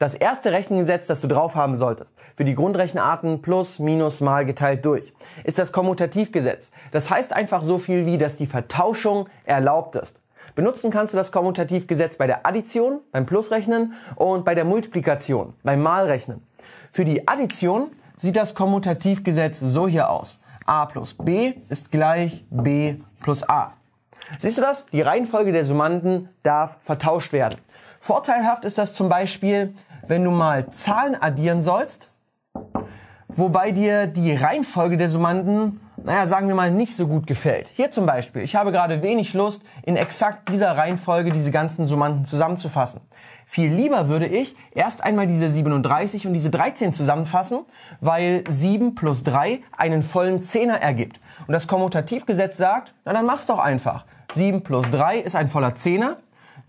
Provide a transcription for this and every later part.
Das erste Rechengesetz, das du drauf haben solltest, für die Grundrechenarten plus, minus, mal geteilt durch, ist das Kommutativgesetz. Das heißt einfach so viel wie, dass die Vertauschung erlaubt ist. Benutzen kannst du das Kommutativgesetz bei der Addition, beim Plusrechnen und bei der Multiplikation, beim Malrechnen. Für die Addition sieht das Kommutativgesetz so hier aus. a plus b ist gleich b plus a. Siehst du das? Die Reihenfolge der Summanden darf vertauscht werden. Vorteilhaft ist das zum Beispiel wenn du mal Zahlen addieren sollst, wobei dir die Reihenfolge der Summanden, naja, sagen wir mal, nicht so gut gefällt. Hier zum Beispiel, ich habe gerade wenig Lust, in exakt dieser Reihenfolge diese ganzen Summanden zusammenzufassen. Viel lieber würde ich erst einmal diese 37 und diese 13 zusammenfassen, weil 7 plus 3 einen vollen Zehner ergibt. Und das Kommutativgesetz sagt, na dann mach's doch einfach. 7 plus 3 ist ein voller Zehner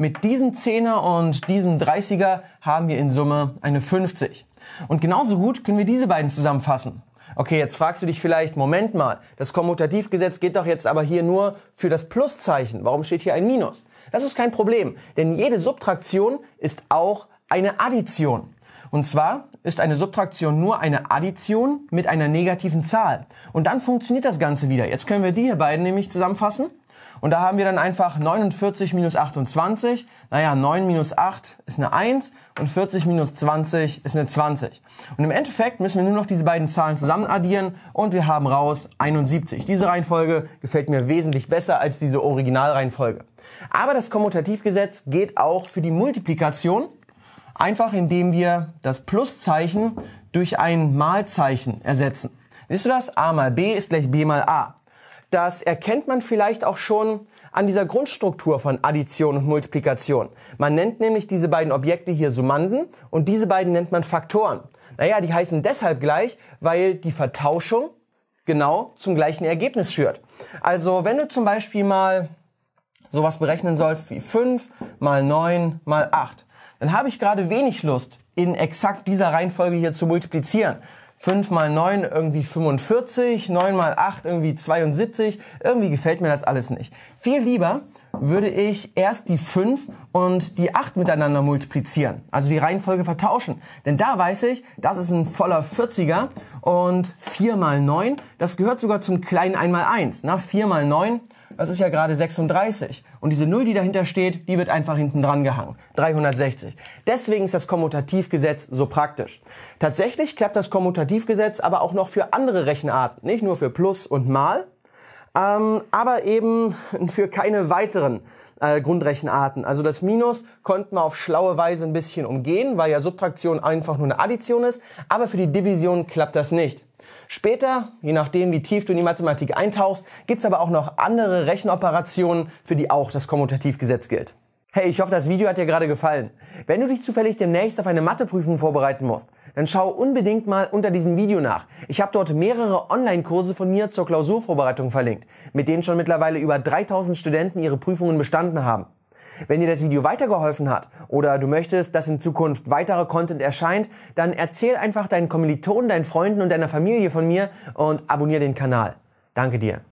mit diesem 10er und diesem 30er haben wir in Summe eine 50. Und genauso gut können wir diese beiden zusammenfassen. Okay, jetzt fragst du dich vielleicht, Moment mal, das Kommutativgesetz geht doch jetzt aber hier nur für das Pluszeichen. Warum steht hier ein Minus? Das ist kein Problem, denn jede Subtraktion ist auch eine Addition. Und zwar ist eine Subtraktion nur eine Addition mit einer negativen Zahl. Und dann funktioniert das Ganze wieder. Jetzt können wir die hier beiden nämlich zusammenfassen und da haben wir dann einfach 49 minus 28. Naja, 9 minus 8 ist eine 1 und 40 minus 20 ist eine 20. Und im Endeffekt müssen wir nur noch diese beiden Zahlen zusammen addieren und wir haben raus 71. Diese Reihenfolge gefällt mir wesentlich besser als diese Originalreihenfolge. Aber das Kommutativgesetz geht auch für die Multiplikation, einfach indem wir das Pluszeichen durch ein Malzeichen ersetzen. Siehst du das? a mal b ist gleich b mal a. Das erkennt man vielleicht auch schon an dieser Grundstruktur von Addition und Multiplikation. Man nennt nämlich diese beiden Objekte hier Summanden und diese beiden nennt man Faktoren. Naja, die heißen deshalb gleich, weil die Vertauschung genau zum gleichen Ergebnis führt. Also wenn du zum Beispiel mal sowas berechnen sollst wie 5 mal 9 mal 8, dann habe ich gerade wenig Lust, in exakt dieser Reihenfolge hier zu multiplizieren, 5 mal 9 irgendwie 45, 9 mal 8 irgendwie 72. Irgendwie gefällt mir das alles nicht. Viel lieber würde ich erst die 5 und die 8 miteinander multiplizieren. Also die Reihenfolge vertauschen. Denn da weiß ich, das ist ein voller 40er und 4 mal 9, das gehört sogar zum kleinen 1 ne? mal 1. Na, 4 mal 9, das ist ja gerade 36. Und diese 0, die dahinter steht, die wird einfach hinten dran gehangen. 360. Deswegen ist das Kommutativgesetz so praktisch. Tatsächlich klappt das Kommutativgesetz aber auch noch für andere Rechenarten. Nicht nur für Plus und Mal, ähm, aber eben für keine weiteren äh, Grundrechenarten. Also das Minus konnten wir auf schlaue Weise ein bisschen umgehen, weil ja Subtraktion einfach nur eine Addition ist, aber für die Division klappt das nicht. Später, je nachdem wie tief du in die Mathematik eintauchst, gibt's aber auch noch andere Rechenoperationen, für die auch das Kommutativgesetz gilt. Hey, ich hoffe, das Video hat dir gerade gefallen. Wenn du dich zufällig demnächst auf eine Matheprüfung vorbereiten musst, dann schau unbedingt mal unter diesem Video nach. Ich habe dort mehrere Online-Kurse von mir zur Klausurvorbereitung verlinkt, mit denen schon mittlerweile über 3000 Studenten ihre Prüfungen bestanden haben. Wenn dir das Video weitergeholfen hat oder du möchtest, dass in Zukunft weiterer Content erscheint, dann erzähl einfach deinen Kommilitonen, deinen Freunden und deiner Familie von mir und abonniere den Kanal. Danke dir.